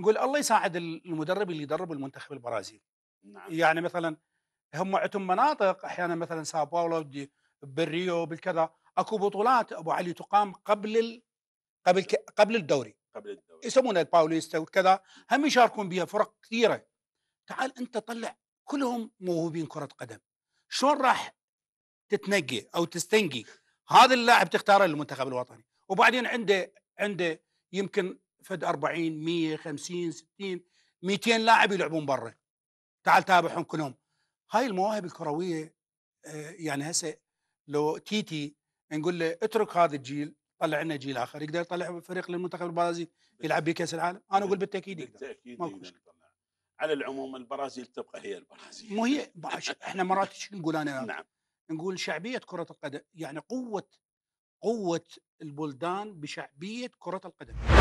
نقول الله يساعد المدرب اللي يدرب المنتخب البرازيلي نعم. يعني مثلا هم عندهم مناطق احيانا مثلا ساو باولو بالريو بالكذا اكو بطولات ابو علي تقام قبل ال... قبل ك... قبل الدوري قبل الدوري يسمونها الباوليستا وكذا نعم. هم يشاركون بها فرق كثيره تعال انت طلع كلهم موهوبين كره قدم شلون راح تتنقي او تستنقي هذا اللاعب تختاره للمنتخب الوطني وبعدين عنده عنده يمكن فد 40 100 50 60 200 لاعب يلعبون برا تعال تابعهم كلهم هاي المواهب الكرويه آه، يعني هسه لو تيتي نقول له اترك هذا الجيل طلع لنا جيل اخر يقدر يطلع فريق للمنتخب البرازيلي يلعب بكاس العالم انا اقول بالتاكيد يقدر بالتاكيد على العموم البرازيل تبقى هي البرازيل مو هي احنا مرات ايش نقول انا نعم نقول شعبيه كره القدم يعني قوه قوه البلدان بشعبيه كره القدم